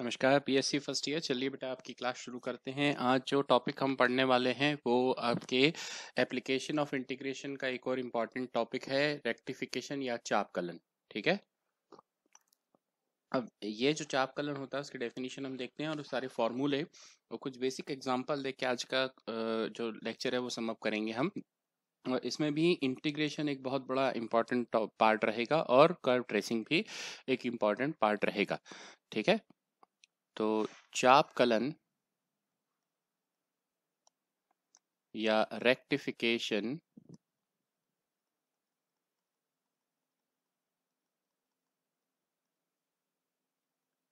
नमस्कार PSC first year चलिए बेटा आपकी क्लास शुरू करते हैं आज जो टॉपिक हम पढ़ने वाले हैं वो आपके एप्लीकेशन ऑफ इंटीग्रेशन का एक और इम्पॉर्टेंट टॉपिक है रेक्टिफिकेशन या चापकलन ठीक है अब ये जो चापकलन होता है उसकी डेफिनेशन हम देखते हैं और सारे फॉर्मूले और कुछ बेसिक एग्जाम्पल देख के आज का जो लेक्चर है वो समअप करेंगे हम और इसमें भी इंटीग्रेशन एक बहुत बड़ा इम्पॉर्टेंट पार्ट रहेगा और कर्व ट्रेसिंग भी एक इम्पॉर्टेंट पार्ट रहेगा ठीक है तो चाप कलन या रेक्टिफिकेशन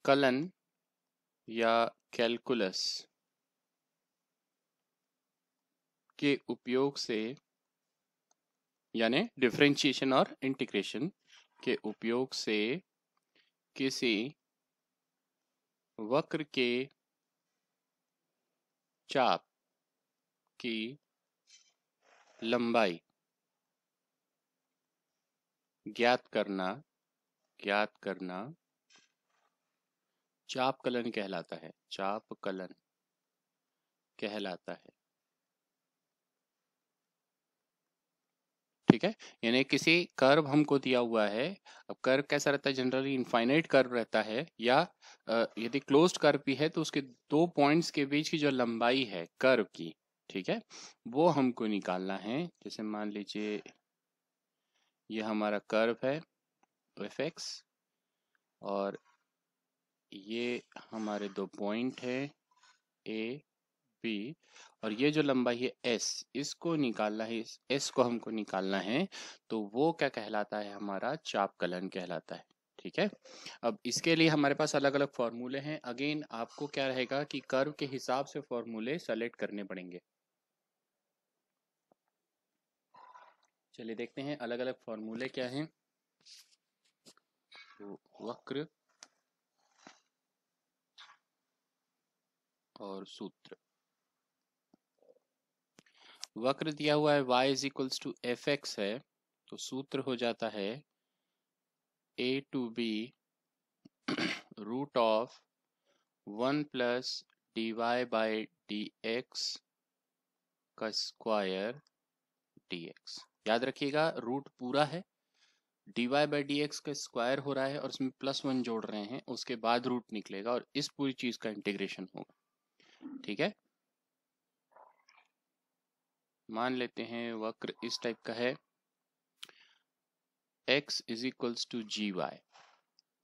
कलन या कैलकुलस के उपयोग से यानी डिफ्रेंशिएशन और इंटीग्रेशन के उपयोग से किसी वक्र के चाप की लंबाई ज्ञात करना ज्ञात करना चाप कलन कहलाता है चाप कलन कहलाता है ठीक है यानी किसी कर्व हमको दिया हुआ है अब कर्व कैसा रहता है जनरली इनफाइनाइट कर्व रहता है या यदि क्लोज्ड कर्व भी है तो उसके दो पॉइंट्स के बीच की जो लंबाई है कर्व की ठीक है वो हमको निकालना है जैसे मान लीजिए ये हमारा कर्व है एफ तो एक्स और ये हमारे दो पॉइंट है ए पी और ये जो लंबाई है एस इसको निकालना है एस को हमको निकालना है तो वो क्या कहलाता है हमारा चाप कलन कहलाता है ठीक है अब इसके लिए हमारे पास अलग अलग फॉर्मूले हैं अगेन आपको क्या रहेगा कि कर्व के हिसाब से फॉर्मूले सेलेक्ट करने पड़ेंगे चलिए देखते हैं अलग अलग फॉर्मूले क्या हैं तो वक्र और सूत्र वक्र दिया हुआ है y is equals to F X है तो सूत्र हो जाता है A to B root of one plus D Y by D x का स्क्वायर डी एक्स याद रखिएगा रूट पूरा है D Y by D x का स्क्वायर हो रहा है और इसमें प्लस वन जोड़ रहे हैं उसके बाद रूट निकलेगा और इस पूरी चीज का इंटीग्रेशन होगा ठीक है मान लेते हैं वक्र इस टाइप का है x is equals to G Y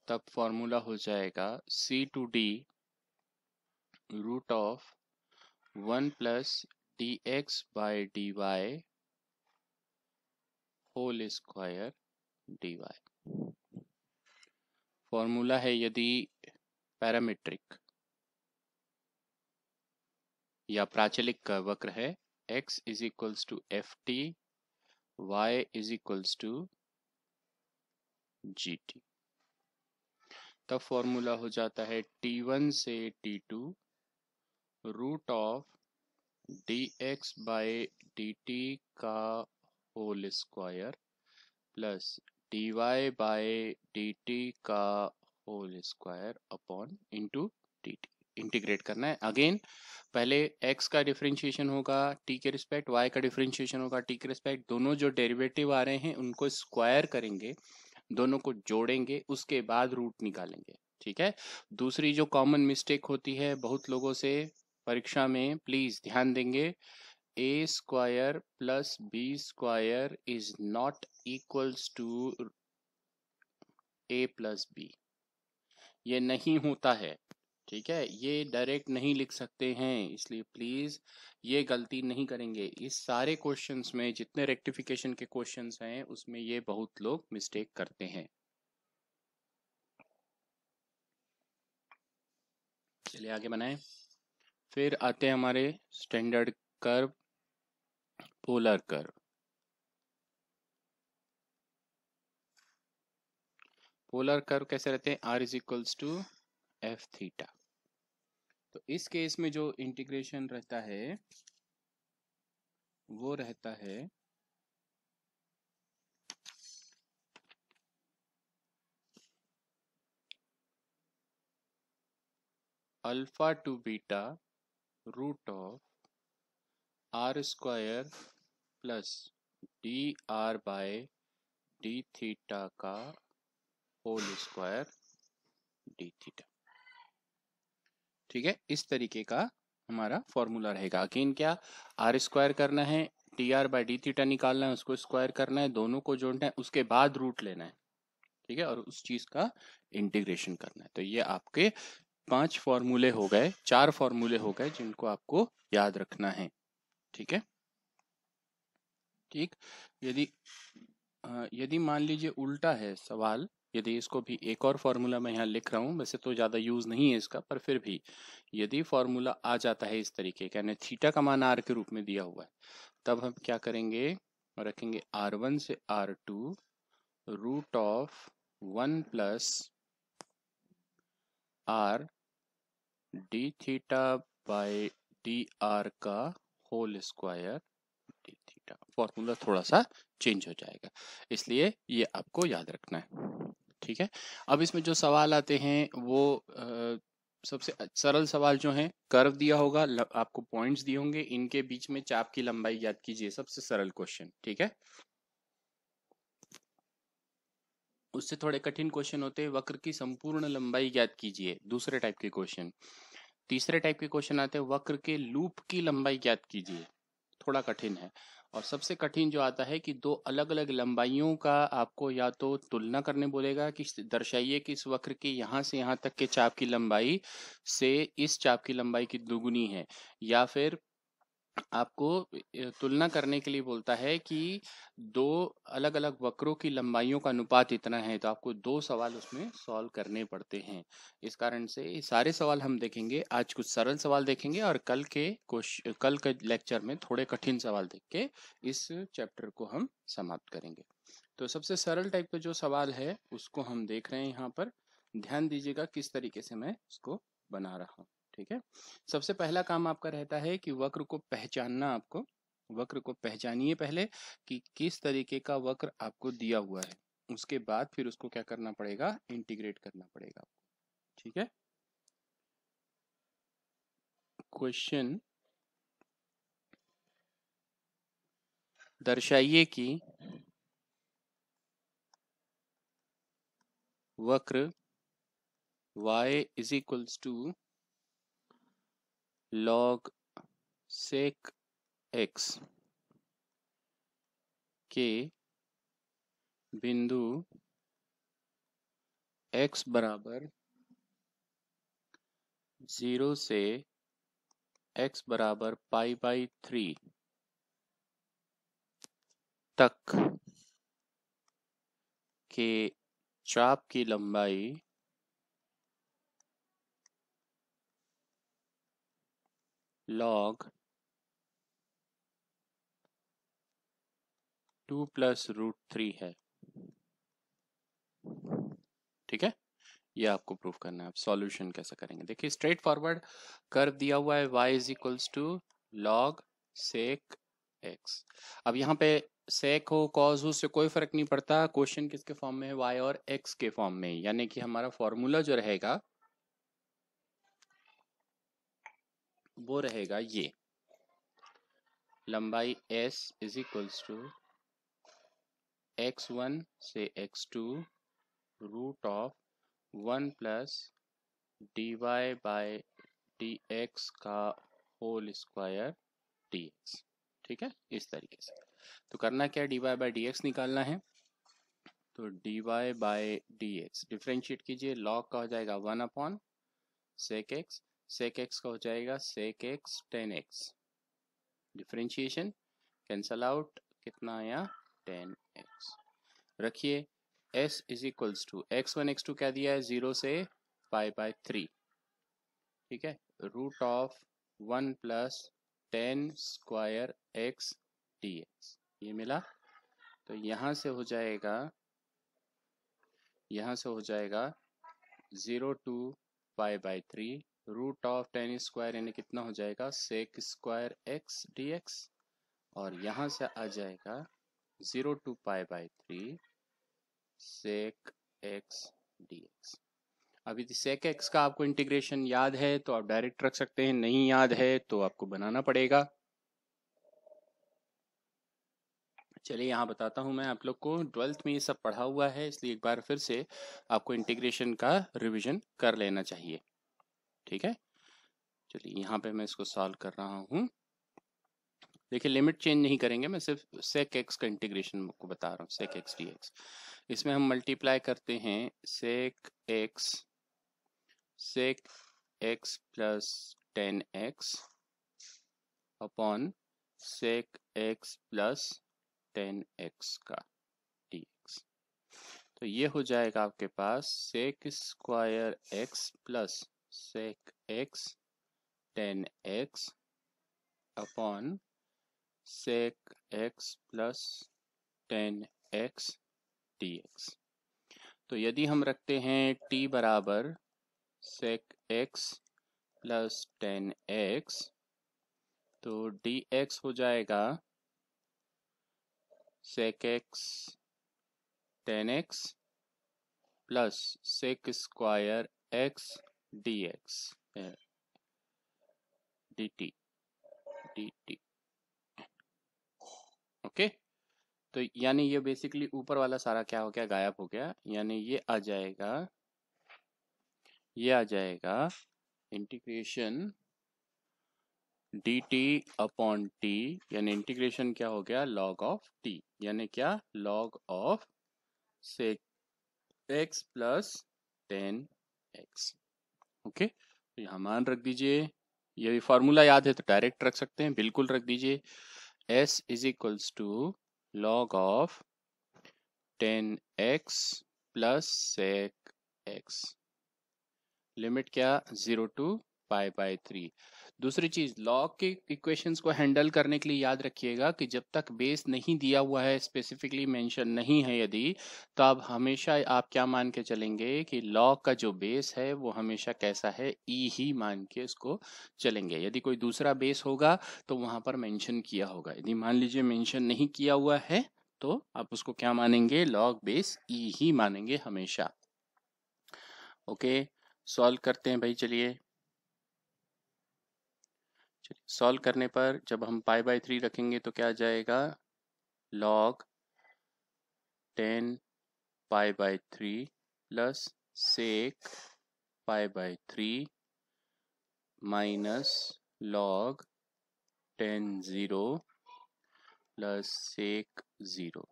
तब फॉर्मूला हो जाएगा C to D root of one plus D x by D Y whole square D Y formula है यदि पैरामीट्रिक या प्राचलिक का वक्र है x is equals to ft y is equals to gt तब फॉर्मूला हो जाता है t1 से t2 root of D x by D T का whole square plus D Y by D T का whole square upon into D T integrate करना है again पहले x का डिफ्रेंशिएशन होगा t के रिस्पेक्ट y का डिफ्रेंशिएशन होगा t के रिस्पेक्ट दोनों जो डेरिवेटिव आ रहे हैं उनको स्क्वायर करेंगे दोनों को जोड़ेंगे उसके बाद रूट निकालेंगे ठीक है दूसरी जो कॉमन मिस्टेक होती है बहुत लोगों से परीक्षा में प्लीज ध्यान देंगे A square plus B square is not equals to A plus B ये नहीं होता है ठीक है ये डायरेक्ट नहीं लिख सकते हैं इसलिए प्लीज़ ये गलती नहीं करेंगे इस सारे क्वेश्चंस में जितने रेक्टिफिकेशन के क्वेश्चंस हैं उसमें ये बहुत लोग मिस्टेक करते हैं चलिए आगे बनाए फिर आते हैं हमारे standard curve polar curve polar curve कैसे रहते हैं r is equals to f theta तो इस केस में जो इंटीग्रेशन रहता है वो रहता है alpha to beta root of r square plus d r by d theta का होल स्क्वायर डी थीटा ठीक है इस तरीके का हमारा फॉर्मूला रहेगा अगेन क्या आर स्क्वायर करना है t r by d theta निकालना है उसको स्क्वायर करना है दोनों को जोड़ना है उसके बाद रूट लेना है ठीक है और उस चीज का इंटीग्रेशन करना है तो ये आपके पांच फॉर्मूले हो गए चार फॉर्मूले हो गए जिनको आपको याद रखना है ठीक है ठीक यदि यदि मान लीजिए उल्टा है सवाल यदि इसको भी एक और फार्मूला मैं यहाँ लिख रहा हूँ वैसे तो ज़्यादा यूज़ नहीं है इसका पर फिर भी यदि फार्मूला आ जाता है इस तरीके का यानी थीटा का मान आर के रूप में दिया हुआ है तब हम क्या करेंगे रखेंगे आर वन से r two root of one plus r d theta by d r का होल स्क्वायर डी थीटा बेटा फॉर्मूला थोड़ा सा चेंज हो जाएगा इसलिए ये आपको याद रखना है ठीक है अब इसमें जो सवाल आते हैं वो आ, सबसे सरल सवाल जो है कर्व दिया होगा ल, आपको पॉइंट्स दिए होंगे इनके बीच में चाप की लंबाई याद कीजिए सबसे सरल क्वेश्चन ठीक है उससे थोड़े कठिन क्वेश्चन होते हैं वक्र की संपूर्ण लंबाई ज्ञात कीजिए दूसरे टाइप के क्वेश्चन तीसरे टाइप के क्वेश्चन आते हैं वक्र के लूप की लंबाई ज्ञात कीजिए थोड़ा कठिन है और सबसे कठिन जो आता है कि दो अलग अलग लंबाइयों का आपको या तो तुलना करने बोलेगा कि दर्शाइए कि इस वक्र के यहाँ से यहाँ तक के चाप की लंबाई से इस चाप की लंबाई की दुगुनी है या फिर आपको तुलना करने के लिए बोलता है कि दो अलग अलग वक्रों की लंबाइयों का अनुपात इतना है तो आपको दो सवाल उसमें सॉल्व करने पड़ते हैं इस कारण से सारे सवाल हम देखेंगे आज कुछ सरल सवाल देखेंगे और कल के कल के लेक्चर में थोड़े कठिन सवाल देख के इस चैप्टर को हम समाप्त करेंगे तो सबसे सरल टाइप का जो सवाल है उसको हम देख रहे हैं यहाँ पर ध्यान दीजिएगा किस तरीके से मैं इसको बना रहा हूँ ठीक है सबसे पहला काम आपका रहता है कि वक्र को पहचानना आपको वक्र को पहचानिए पहले कि किस तरीके का वक्र आपको दिया हुआ है उसके बाद फिर उसको क्या करना पड़ेगा इंटीग्रेट करना पड़ेगा आपको ठीक है क्वेश्चन दर्शाइए कि वक्र y is equals to log sec x के बिंदु x बराबर ज़ीरो से x बराबर पाई बाई थ्री तक के चाप की लंबाई log 2 प्लस रूट थ्री है ठीक है ये आपको प्रूव करना है आप सॉल्यूशन कैसे करेंगे देखिए स्ट्रेट फॉरवर्ड कर दिया हुआ है y is equals to log sec x अब यहाँ पे सेक हो कॉज हो से कोई फर्क नहीं पड़ता क्वेश्चन किसके फॉर्म में है y और x के फॉर्म में यानी कि हमारा फॉर्मूला जो रहेगा वो रहेगा ये लंबाई s is equals to x one से x two root of one plus D Y by d x का होल स्क्वायर डी एक्स ठीक है इस तरीके से तो करना क्या d Y by D x निकालना है तो d Y by D x differentiate कीजिए लॉग का हो जाएगा one upon sec x sec x का हो जाएगा sec x tan x differentiation cancel out कितना आया टेन एक्स रखिए s is equals to x one x two क्या दिया है जीरो से पाई बाय थ्री ठीक है root of one plus tan square x d x ये मिला तो यहाँ से हो जाएगा यहाँ से हो जाएगा zero to pi by three root of tan square यानी कितना हो जाएगा sec square x d x और यहाँ से आ जाएगा zero to pi by three sec x d x अभी सेक एक्स का आपको इंटीग्रेशन याद है तो आप डायरेक्ट रख सकते हैं नहीं याद है तो आपको बनाना पड़ेगा चलिए यहाँ बताता हूँ मैं आप लोग को ट्वेल्थ में ये सब पढ़ा हुआ है इसलिए एक बार फिर से आपको इंटीग्रेशन का रिवीजन कर लेना चाहिए ठीक है चलिए यहाँ पे मैं इसको सॉल्व कर रहा हूँ देखिए लिमिट चेंज नहीं करेंगे मैं सिर्फ सेक एक्स का इंटीग्रेशन को बता रहा हूँ सेक एक्स डी एक्स इसमें हम मल्टीप्लाई करते हैं sec x sec x plus tan x upon sec x plus tan x का डी एक्स तो ये हो जाएगा आपके पास sec square x plus sec x 10x upon sec x plus 10x dx तो यदि हम रखते हैं t बराबर sec x plus tan x तो डी एक्स हो जाएगा sec x tan x plus sec square x dx uh, dt dt okay तो यानी ये बेसिकली ऊपर वाला सारा क्या हो गया गायब हो गया यानी ये आ जाएगा ये आ जाएगा integration d t upon t यानी इंटीग्रेशन क्या हो गया लॉग ऑफ टी यानी क्या लॉग ऑफ से x plus tan x okay तो यहाँ मान रख दीजिए ये फार्मूला याद है तो डायरेक्ट रख सकते हैं बिल्कुल रख दीजिए s is equals to log of tan x plus sec x limit क्या zero to pi by three दूसरी चीज लॉग के इक्वेशंस को हैंडल करने के लिए याद रखिएगा कि जब तक बेस नहीं दिया हुआ है स्पेसिफिकली मेंशन नहीं है यदि तो आप हमेशा आप क्या मान के चलेंगे कि लॉग का जो बेस है वो हमेशा कैसा है ई e ही मान के इसको चलेंगे यदि कोई दूसरा बेस होगा तो वहां पर मेंशन किया होगा यदि मान लीजिए मैंशन नहीं किया हुआ है तो आप उसको क्या मानेंगे लॉग बेस ई e ही मानेंगे हमेशा ओके सॉल्व करते हैं भाई चलिए सॉल्व करने पर जब हम पाई बाई थ्री रखेंगे तो क्या जाएगा log tan pi by three plus sec pi by three minus log tan zero plus sec zero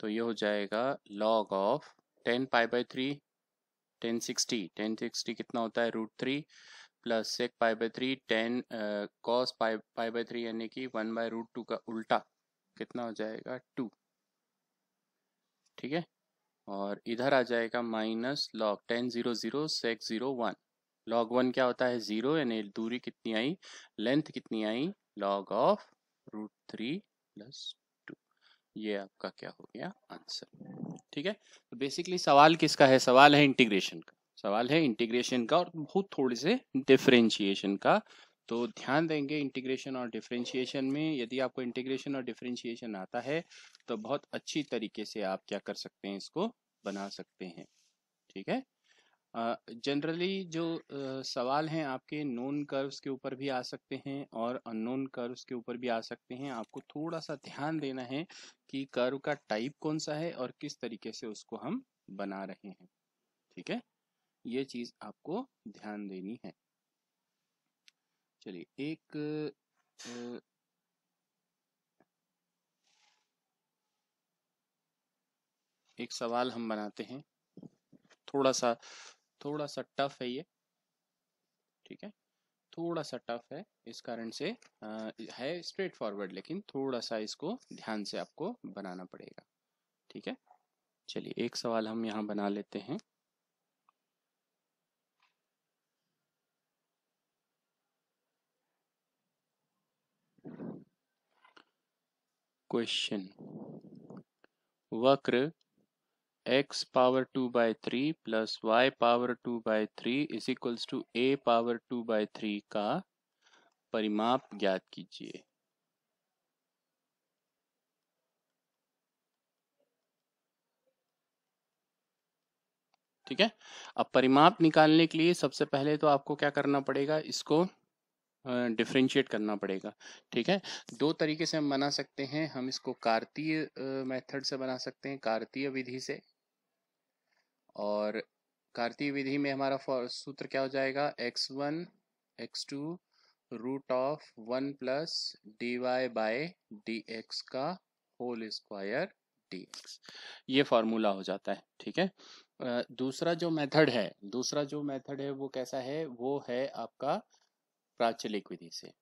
तो ये हो जाएगा log of tan pi by three tan sixty tan sixty कितना होता है root three plus sec pi by three tan cos pi pi by three यानी कि one by root two का उल्टा कितना हो जाएगा टू ठीक है और इधर आ जाएगा minus log tan zero zero sec zero one log one क्या होता है जीरो यानी दूरी कितनी आई लेंथ कितनी आई log of root three plus two ये आपका क्या हो गया आंसर ठीक है तो बेसिकली सवाल किसका है सवाल है इंटीग्रेशन का सवाल है इंटीग्रेशन का और बहुत थोड़े से डिफरेंशिएशन का तो ध्यान देंगे इंटीग्रेशन और डिफ्रेंशिएशन में यदि आपको इंटीग्रेशन और डिफ्रेंशिएशन आता है तो बहुत अच्छी तरीके से आप क्या कर सकते हैं इसको बना सकते हैं ठीक है जनरली uh, जो uh, सवाल हैं आपके नोन कर्व्स के ऊपर भी आ सकते हैं और अननोन कर्व्स के ऊपर भी आ सकते हैं आपको थोड़ा सा ध्यान देना है कि कर्व का टाइप कौन सा है और किस तरीके से उसको हम बना रहे हैं ठीक है ये चीज आपको ध्यान देनी है चलिए एक एक सवाल हम बनाते हैं थोड़ा सा थोड़ा सा टफ है ये ठीक है थोड़ा सा टफ है इस कारण से आ, है स्ट्रेट फॉरवर्ड लेकिन थोड़ा सा इसको ध्यान से आपको बनाना पड़ेगा ठीक है चलिए एक सवाल हम यहाँ बना लेते हैं क्वेश्चन वक्र x power two by three plus y power two by three is equals to a power two by three का परिमाप ज्ञात कीजिए ठीक है अब परिमाप निकालने के लिए सबसे पहले तो आपको क्या करना पड़ेगा इसको डिफ्रेंशिएट करना पड़ेगा ठीक है दो तरीके से हम बना सकते हैं हम इसको कार्तीय मेथड से बना सकते हैं कार्तीय विधि से और कार्तीय विधि में हमारा सूत्र क्या हो जाएगा x one x two root of one plus D Y by d x का होल स्क्वायर डी एक्स ये फॉर्मूला हो जाता है ठीक है दूसरा जो मेथड है दूसरा जो मेथड है वो कैसा है वो है आपका प्राचलिक विधि से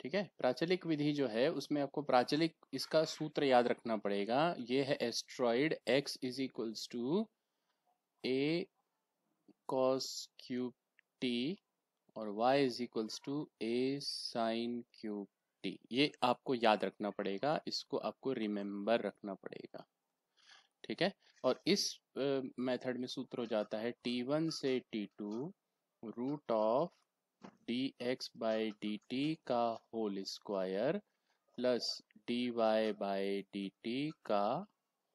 ठीक है प्राचलिक विधि जो है उसमें आपको प्राचलिक इसका सूत्र याद रखना पड़ेगा ये है astroid x is equals to a cos cube t और y is equals to a sine cube t ये आपको याद रखना पड़ेगा इसको आपको रिमेम्बर रखना पड़ेगा ठीक है और इस मेथड में सूत्र हो जाता है टी वन से t two root of D x by D T का whole square plus D Y by D T का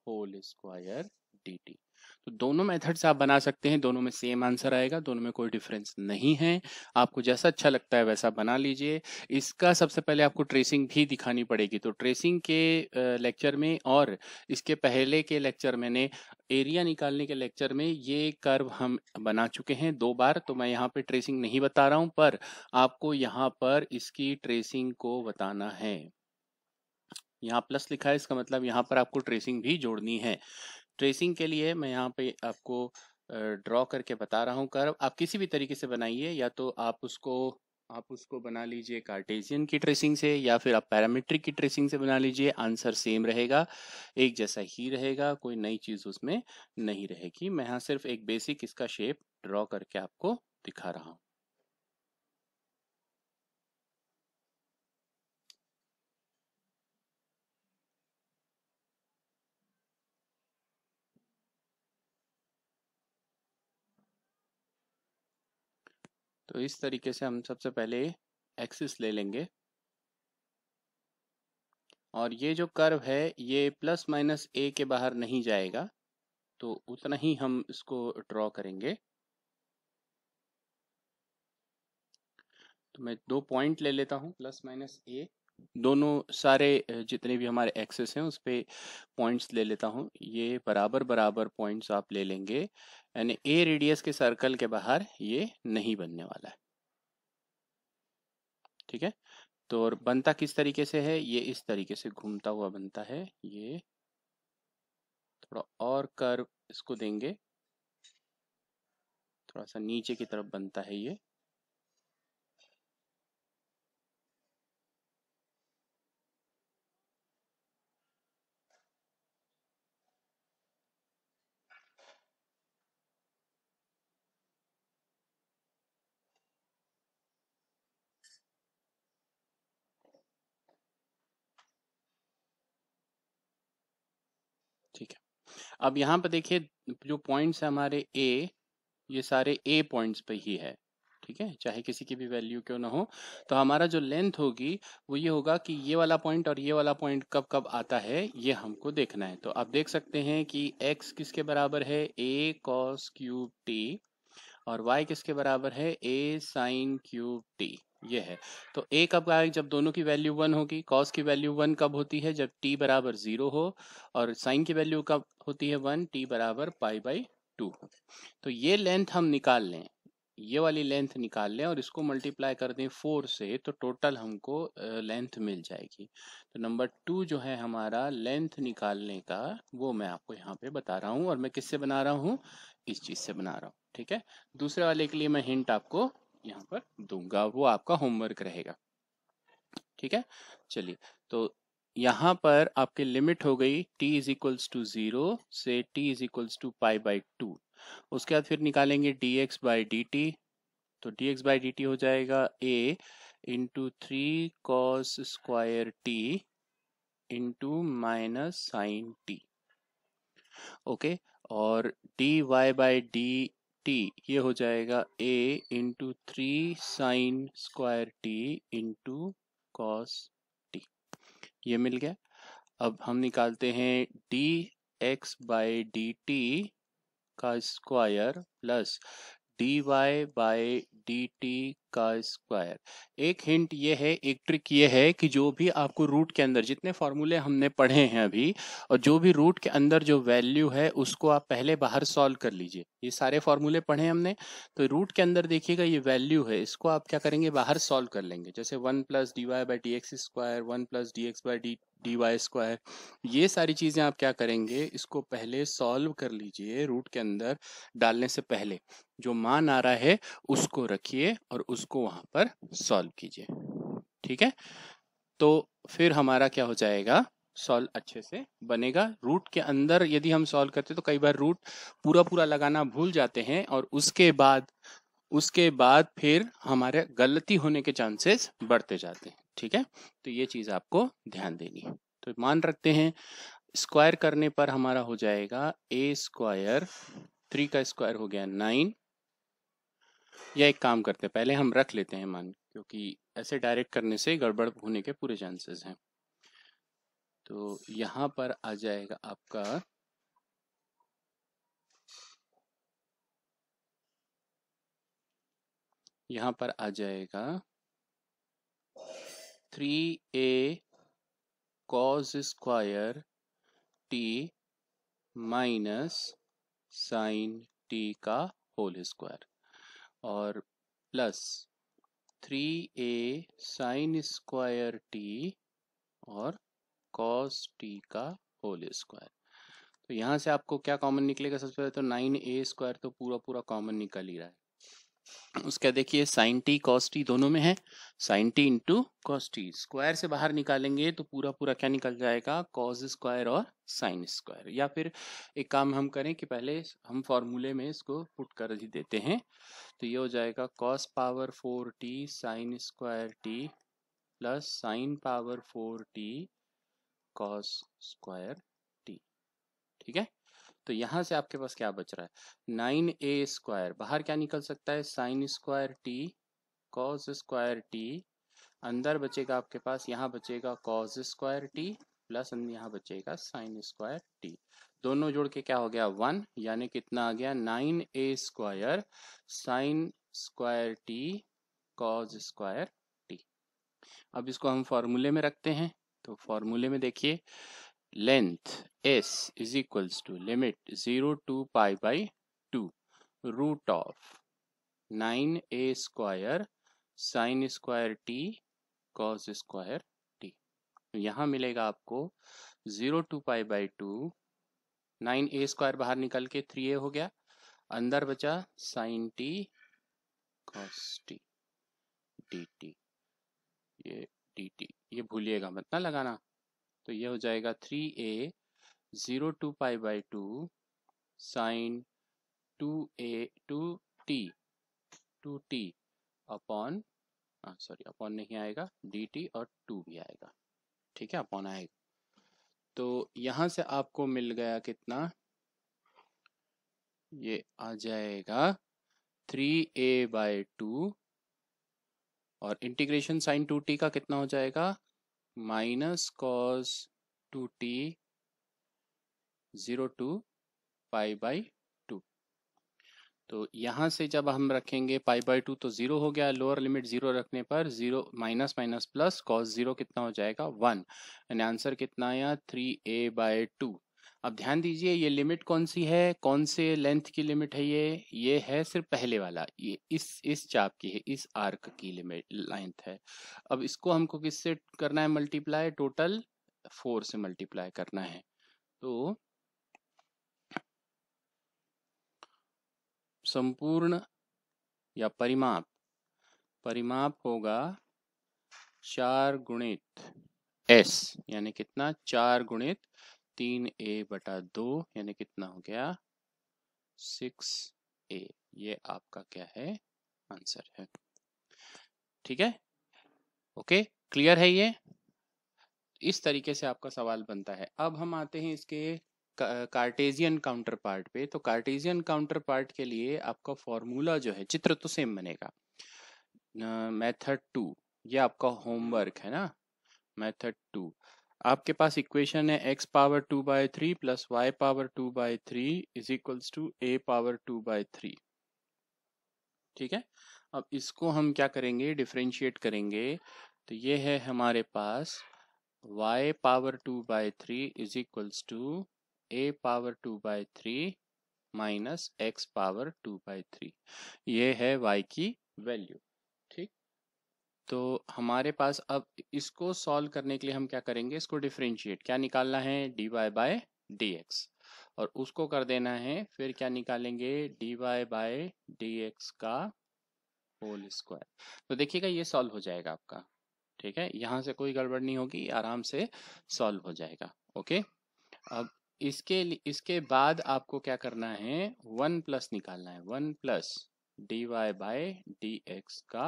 होल स्क्वायर डी टी तो दोनों मेथड से आप बना सकते हैं दोनों में सेम आंसर आएगा दोनों में कोई डिफरेंस नहीं है आपको जैसा अच्छा लगता है वैसा बना लीजिए इसका सबसे पहले आपको ट्रेसिंग भी दिखानी पड़ेगी तो ट्रेसिंग के लेक्चर में और इसके पहले के लेक्चर मैंने एरिया निकालने के लेक्चर में ये कर्व हम बना चुके हैं दो बार तो मैं यहाँ पे ट्रेसिंग नहीं बता रहा हूँ पर आपको यहाँ पर इसकी ट्रेसिंग को बताना है यहाँ प्लस लिखा है इसका मतलब यहाँ पर आपको ट्रेसिंग भी जोड़नी है ट्रेसिंग के लिए मैं यहाँ पे आपको ड्रॉ करके बता रहा हूँ कर्व आप किसी भी तरीके से बनाइए या तो आप उसको आप उसको बना लीजिए कार्टेशियन की ट्रेसिंग से या फिर आप पैरामीट्रिक की ट्रेसिंग से बना लीजिए आंसर सेम रहेगा एक जैसा ही रहेगा कोई नई चीज़ उसमें नहीं रहेगी मैं यहाँ सिर्फ एक बेसिक इसका शेप ड्रॉ करके आपको दिखा रहा हूँ तो इस तरीके से हम सबसे पहले एक्सिस ले लेंगे और ये जो कर्व है ये प्लस माइनस ए के बाहर नहीं जाएगा तो उतना ही हम इसको ड्रॉ करेंगे तो मैं दो पॉइंट ले लेता हूँ प्लस माइनस ए दोनों सारे जितने भी हमारे एक्सेस हैं उस पर पॉइंट्स ले लेता हूँ ये बराबर बराबर पॉइंट्स आप ले लेंगे यानी ए रेडियस के सर्कल के बाहर ये नहीं बनने वाला है ठीक है तो और बनता किस तरीके से है ये इस तरीके से घूमता हुआ बनता है ये थोड़ा और कर्व इसको देंगे थोड़ा सा नीचे की तरफ बनता है ये अब यहाँ पर देखिए जो पॉइंट्स है हमारे ए ये सारे ए पॉइंट्स पे ही है ठीक है चाहे किसी की भी वैल्यू क्यों ना हो तो हमारा जो लेंथ होगी वो ये होगा कि ये वाला पॉइंट और ये वाला पॉइंट कब कब आता है ये हमको देखना है तो आप देख सकते हैं कि एक्स किसके बराबर है ए कॉस क्यूब टी और वाई किसके बराबर है ए साइन क्यूब टी ये है तो ए कब आए जब दोनों की वैल्यू वन होगी कॉस की वैल्यू वन कब होती है जब टी बराबर जीरो हो और साइन की वैल्यू कब होती है वन टी बराबर पाई बाई टू तो ये लेंथ हम निकाल लें ये वाली लेंथ निकाल लें और इसको मल्टीप्लाई कर दें फोर से तो टोटल हमको लेंथ मिल जाएगी तो नंबर टू जो है हमारा लेंथ निकालने का वो मैं आपको यहाँ पे बता रहा हूँ और मैं किससे बना रहा हूँ इस चीज़ से बना रहा हूँ ठीक है दूसरे वाले के लिए मैं हिंट आपको यहाँ पर दूंगा वो आपका होमवर्क रहेगा ठीक है चलिए तो यहाँ पर आपकी लिमिट हो गई t is equals to zero से t is equals to pi by two उसके बाद फिर निकालेंगे dx एक्स बाई डी तो dx एक्स बाई डी हो जाएगा a into three cos square t into minus sine t okay और dy y by D t ये हो जाएगा a into three sine square t into cos t ये मिल गया अब हम निकालते हैं d x by D T का square plus D Y by D T का स्क्वायर एक हिंट ये है एक ट्रिक ये है कि जो भी आपको रूट के अंदर जितने फॉर्मूले हमने पढ़े हैं अभी और जो भी रूट के अंदर जो वैल्यू है उसको आप पहले बाहर सॉल्व कर लीजिए ये सारे फॉर्मूले पढ़े हमने तो रूट के अंदर देखिएगा ये वैल्यू है इसको आप क्या करेंगे बाहर सॉल्व कर लेंगे जैसे one plus D Y by D x square one plus D x by d d y square ये सारी चीज़ें आप क्या करेंगे इसको पहले सॉल्व कर लीजिए रूट के अंदर डालने से पहले जो मान आ रहा है उसको रखिए और उसको वहाँ पर सॉल्व कीजिए ठीक है तो फिर हमारा क्या हो जाएगा सॉल्व अच्छे से बनेगा रूट के अंदर यदि हम सॉल्व करते तो कई बार रूट पूरा पूरा लगाना भूल जाते हैं और उसके बाद उसके बाद फिर हमारे गलती होने के चांसेस बढ़ते जाते हैं ठीक है तो ये चीज़ आपको ध्यान देनी है तो मान रखते हैं स्क्वायर करने पर हमारा हो जाएगा ए स्क्वायर थ्री का स्क्वायर हो गया नाइन या एक काम करते हैं पहले हम रख लेते हैं मान क्योंकि ऐसे डायरेक्ट करने से गड़बड़ होने के पूरे चांसेस हैं तो यहां पर आ जाएगा आपका यहां पर आ जाएगा three a cos square t minus sine t का होल स्क्वायर और plus three a sine square t और कॉस टी का होल स्क्वायर तो यहाँ से आपको क्या कॉमन निकलेगा सबसे पहले तो नाइन ए स्क्वायर तो पूरा पूरा कॉमन निकल ही रहा है उसका देखिए साइन टी कॉस टी दोनों में है sine t into cos t square से बाहर निकालेंगे तो पूरा पूरा क्या निकल जाएगा कॉस स्क्वायर और साइन स्क्वायर या फिर एक काम हम करें कि पहले हम फॉर्मूले में इसको पुट कर ही देते हैं तो ये हो जाएगा cos power four t sine square t plus sine power four t cos square t ठीक है तो यहाँ से आपके पास क्या बच रहा है नाइन ए स्क्वायर बाहर क्या निकल सकता है sine square t cos square t अंदर बचेगा आपके पास यहाँ बचेगा कॉस स्क्वायर टी प्लस यहाँ बचेगा साइन स्क्वायर टी दोनों जोड़ के क्या हो गया वन यानी कितना आ गया nine a square sine square t cos square t अब इसको हम फॉर्मूले में रखते हैं तो फॉर्मूले में देखिए length s is equals to limit 0 to pi by 2 root of 9a square sine square t cos square t यहां मिलेगा आपको 0 to pi by 2 9a square बाहर निकल के 3a हो गया अंदर बचा sin t cos t dt ये dt ये भूलिएगा मत ना लगाना तो ये हो जाएगा three a zero to pi by two sine two a two t two t upon sorry upon नहीं आएगा डी टी और टू भी आएगा ठीक है अपॉन आएगा तो यहां से आपको मिल गया कितना ये आ जाएगा थ्री ए बाय टू और इंटीग्रेशन साइन टू टी का कितना हो जाएगा minus cos 2t 0 to pi by two तो यहां से जब हम रखेंगे पाई बाई टू तो ज़ीरो हो गया लोअर लिमिट ज़ीरो रखने पर zero minus minus plus cos zero कितना हो जाएगा वन यानी आंसर कितना आया थ्री ए बाय टू अब ध्यान दीजिए ये लिमिट कौन सी है कौन से लेंथ की लिमिट है ये ये है सिर्फ पहले वाला ये इस इस चाप की है इस आर्क की लिमिट लेंथ है अब इसको हमको किससे करना है मल्टीप्लाई टोटल फोर से मल्टीप्लाई करना है तो संपूर्ण या परिमाप परिमाप होगा चार गुणित एस यानी कितना चार गुणित तीन ए बटा दो यानी कितना हो गया सिक्स ए ये आपका क्या है आंसर है ठीक है ओके क्लियर है ये इस तरीके से आपका सवाल बनता है अब हम आते हैं इसके कार्टेजियन काउंटर पार्ट पे तो कार्टेजियन काउंटर पार्ट के लिए आपका फॉर्मूला जो है चित्र तो सेम बनेगा मेथड टू ये आपका होमवर्क है ना मेथड टू आपके पास इक्वेशन है x power two by three plus y power two by three is equals to a power two by three ठीक है अब इसको हम क्या करेंगे डिफ्रेंशिएट करेंगे तो ये है हमारे पास y power two by three is equals to a power two by three minus x power two by three ये है y की वैल्यू तो हमारे पास अब इसको सॉल्व करने के लिए हम क्या करेंगे इसको डिफ्रेंशिएट क्या निकालना है D Y by d x और उसको कर देना है फिर क्या निकालेंगे d Y by d x का होल स्क्वायर तो देखिएगा ये सॉल्व हो जाएगा आपका ठीक है यहाँ से कोई गड़बड़ नहीं होगी आराम से सॉल्व हो जाएगा ओके अब इसके इसके बाद आपको क्या करना है वन प्लस निकालना है one plus D Y by d x का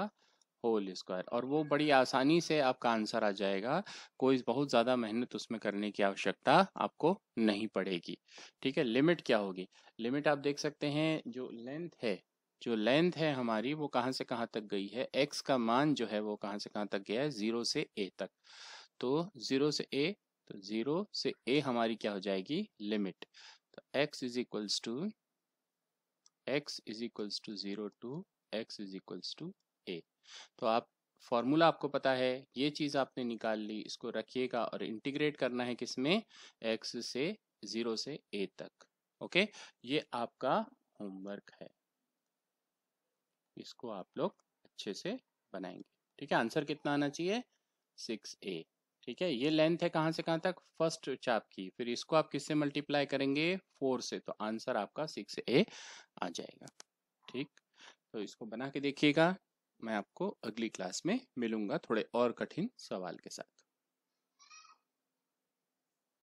होल स्क्वायर और वो बड़ी आसानी से आपका आंसर आ जाएगा कोई बहुत ज़्यादा मेहनत उसमें करने की आवश्यकता आपको नहीं पड़ेगी ठीक है लिमिट क्या होगी लिमिट आप देख सकते हैं जो लेंथ है जो लेंथ है हमारी वो कहाँ से कहाँ तक गई है एक्स का मान जो है वो कहाँ से कहाँ तक गया है ज़ीरो से ए तक तो ज़ीरो से ए तो ज़ीरो से ए हमारी क्या हो जाएगी लिमिट तो x is equals to x is equals to zero to x is equals to a तो आप फॉर्मूला आपको पता है ये चीज़ आपने निकाल ली इसको रखिएगा और इंटीग्रेट करना है किस में एक्स से ज़ीरो से ए तक ओके ये आपका होमवर्क है इसको आप लोग अच्छे से बनाएंगे ठीक है आंसर कितना आना चाहिए सिक्स ए ठीक है ये लेंथ है कहाँ से कहाँ तक फर्स्ट चाप की फिर इसको आप किससे मल्टीप्लाई करेंगे फोर से तो आंसर आपका सिक्स ए आ जाएगा ठीक तो इसको बना के देखिएगा मैं आपको अगली क्लास में मिलूंगा थोड़े और कठिन सवाल के साथ